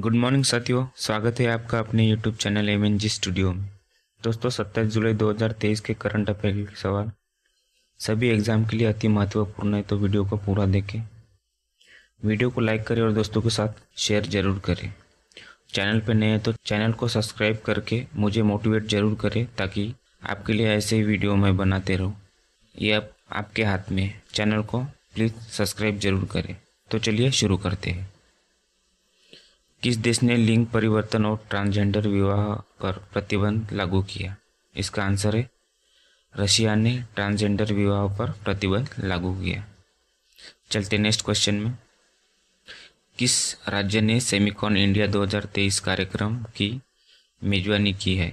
good morning साथियों स्वागत है आपका अपने YouTube channel M N G studio में दोस्तों सत्ताईस जुलाई 2023 के करंट अफेयर के सवाल सभी एग्जाम के लिए अति महत्वपूर्ण है तो वीडियो को पूरा देखें वीडियो को लाइक करें और दोस्तों के साथ शेयर जरूर करें चैनल पर नए हैं तो चैनल को सब्सक्राइब करके मुझे मोटिवेट जरूर करें ताकि आपके लिए ऐसे ही वीडियो मैं बनाते रहूँ ये अब आप, आपके हाथ में है चैनल को प्लीज़ सब्सक्राइब जरूर करें तो चलिए शुरू करते हैं किस देश ने लिंग परिवर्तन और ट्रांसजेंडर विवाह पर प्रतिबंध लागू किया इसका आंसर है रशिया ने ट्रांसजेंडर विवाह पर प्रतिबंध लागू किया चलते नेक्स्ट क्वेश्चन में किस राज्य ने सेमिकॉन इंडिया 2023 कार्यक्रम की मेजबानी की है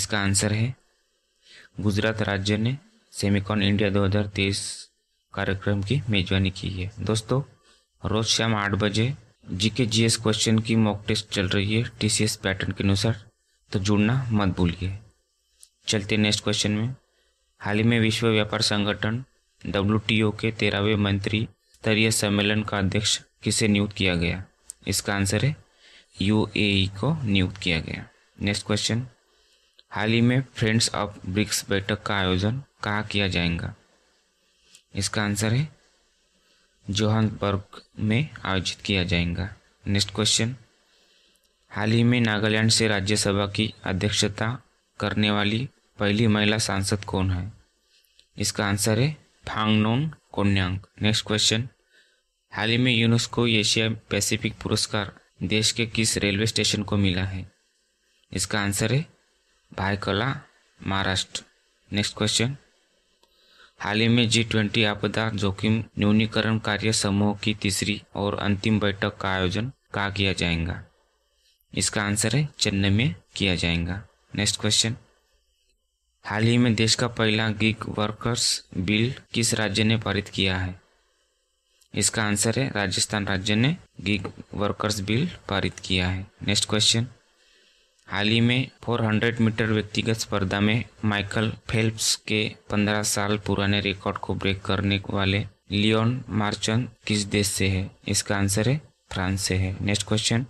इसका आंसर है गुजरात राज्य ने सेमिकॉन इंडिया 2023 कार्यक्रम की मेजबानी की है दोस्तों रोज शाम आठ बजे जीके जीएस क्वेश्चन की मॉक टेस्ट चल रही है टीसीएस पैटर्न के अनुसार तो जुड़ना मत भूलिए चलते नेक्स्ट क्वेश्चन में हाल ही में विश्व व्यापार संगठन डब्ल्यू के तेरहवें मंत्री स्तरीय सम्मेलन का अध्यक्ष किसे नियुक्त किया गया इसका आंसर है यू e को नियुक्त किया गया नेक्स्ट क्वेश्चन हाल ही में फ्रेंड्स ऑफ ब्रिक्स बैठक का आयोजन कहाँ किया जाएगा इसका आंसर है जोहानबर्ग में आयोजित किया जाएगा नेक्स्ट क्वेश्चन हाल ही में नागालैंड से राज्यसभा की अध्यक्षता करने वाली पहली महिला सांसद कौन है इसका आंसर है फांगनोन कोन्यांग नेक्स्ट क्वेश्चन हाल ही में यूनेस्को एशिया पैसिफिक पुरस्कार देश के किस रेलवे स्टेशन को मिला है इसका आंसर है भाईकला महाराष्ट्र नेक्स्ट क्वेश्चन हाल ही में जी ट्वेंटी आपदा जोखिम न्यूनीकरण कार्य समूह की तीसरी और अंतिम बैठक का आयोजन कहा किया जाएगा इसका आंसर है चेन्नई में किया जाएगा नेक्स्ट क्वेश्चन हाल ही में देश का पहला गिग वर्कर्स बिल किस राज्य ने पारित किया है इसका आंसर है राजस्थान राज्य ने गिग वर्कर्स बिल पारित किया है नेक्स्ट क्वेश्चन हाल ही में 400 मीटर व्यक्तिगत स्पर्धा में माइकल फेल्प्स के 15 साल पुराने रिकॉर्ड को ब्रेक करने वाले लियोन मार्चन किस देश से है इसका आंसर है फ्रांस से है नेक्स्ट क्वेश्चन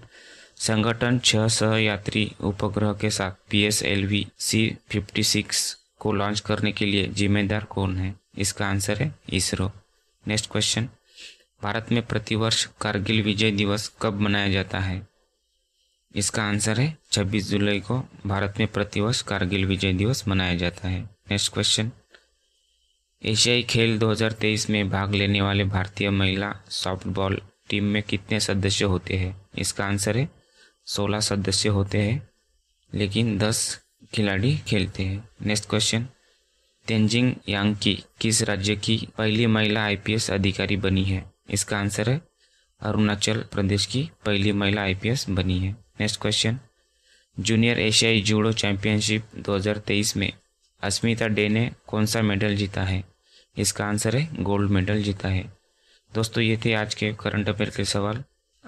संगठन छह सह यात्री उपग्रह के साथ P S L V C fifty six को लॉन्च करने के लिए जिम्मेदार कौन है इसका आंसर है इसरो नेक्स्ट क्वेश्चन भारत में प्रतिवर्ष कारगिल विजय दिवस कब मनाया जाता है इसका आंसर है 26 जुलाई को भारत में प्रतिवर्ष कारगिल विजय दिवस मनाया जाता है नेक्स्ट क्वेश्चन एशियाई खेल 2023 में भाग लेने वाले भारतीय महिला सॉफ्टबॉल टीम में कितने सदस्य होते हैं इसका आंसर है 16 सदस्य होते हैं लेकिन 10 खिलाड़ी खेलते हैं नेक्स्ट क्वेश्चन तेंजिंग की किस राज्य की पहली महिला आईपीएस अधिकारी बनी है इसका आंसर है अरुणाचल प्रदेश की पहली महिला आईपीएस बनी है नेक्स्ट क्वेश्चन जूनियर एशियाई जूडो चैंपियनशिप 2023 में अस्मिता डे ने कौन सा मेडल जीता है इसका आंसर है गोल्ड मेडल जीता है दोस्तों ये थे आज के करंट अफेयर के सवाल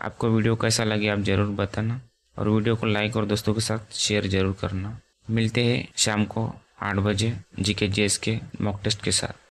आपको वीडियो कैसा लगे आप ज़रूर बताना और वीडियो को लाइक और दोस्तों के साथ शेयर ज़रूर करना मिलते हैं शाम को आठ बजे जी के जे के मॉक टेस्ट के साथ